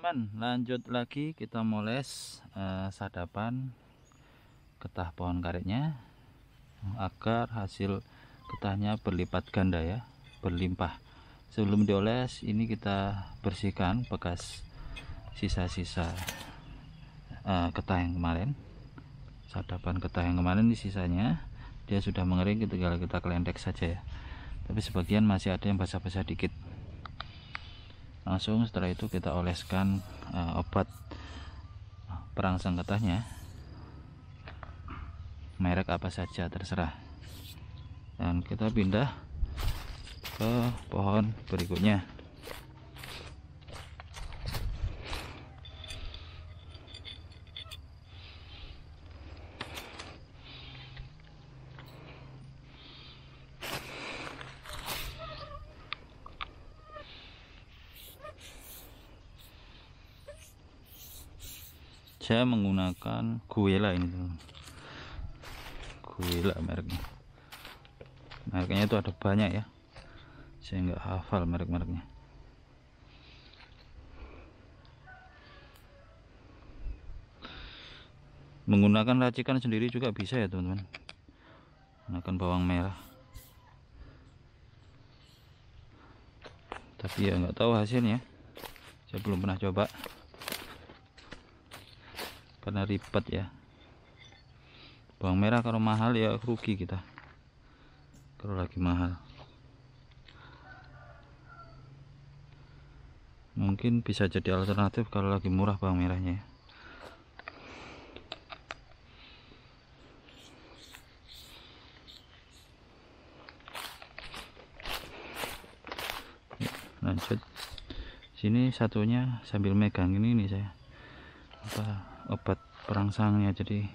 teman-teman lanjut lagi kita moles uh, sadapan ketah pohon karetnya agar hasil ketahnya berlipat ganda ya berlimpah sebelum dioles ini kita bersihkan bekas sisa-sisa uh, eh, getah yang kemarin sadapan ketah yang kemarin di sisanya dia sudah mengering tinggal kita kelendek saja ya tapi sebagian masih ada yang basah-basah dikit langsung setelah itu kita oleskan uh, obat eh, perangsang getahnya, merek apa saja terserah dan kita pindah ke pohon berikutnya saya menggunakan Guela ini teman Guela mereknya mereknya itu ada banyak ya saya nggak hafal merek-mereknya menggunakan racikan sendiri juga bisa ya teman-teman menggunakan bawang merah tapi ya nggak tahu hasilnya saya belum pernah coba karena ribet ya bawang merah kalau mahal ya rugi kita kalau lagi mahal mungkin bisa jadi alternatif kalau lagi murah bawang merahnya ya. Ya, lanjut sini satunya sambil megang ini nih saya apa obat perangsangnya jadi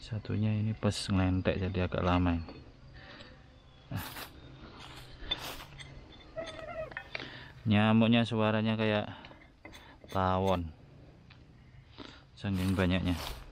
satunya ini pas ngelentek jadi agak lama ini nah. nyamuknya suaranya kayak tawon saking banyaknya